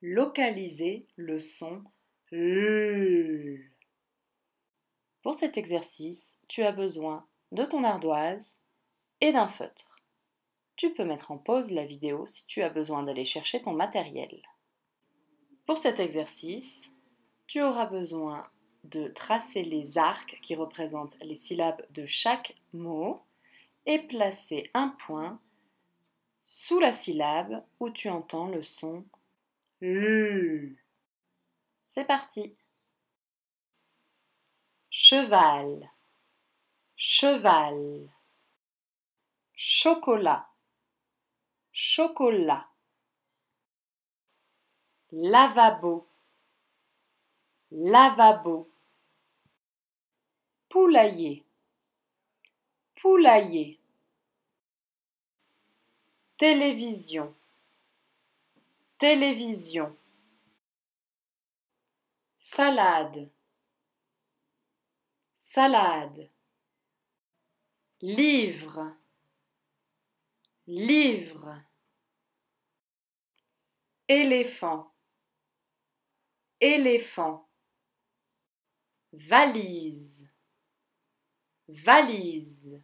localiser le son L. Pour cet exercice, tu as besoin de ton ardoise et d'un feutre. Tu peux mettre en pause la vidéo si tu as besoin d'aller chercher ton matériel. Pour cet exercice, tu auras besoin de tracer les arcs qui représentent les syllabes de chaque mot et placer un point sous la syllabe où tu entends le son Mmh. C'est parti. Cheval, cheval. Chocolat, chocolat. Lavabo, lavabo. Poulailler, poulailler. Télévision, Télévision. Salade. Salade. Livre. Livre. Éléphant. Éléphant. Valise. Valise.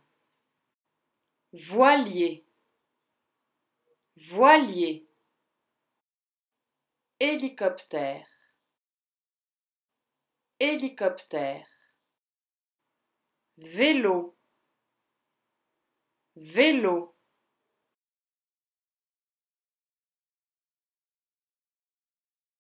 Voilier. Voilier hélicoptère hélicoptère vélo vélo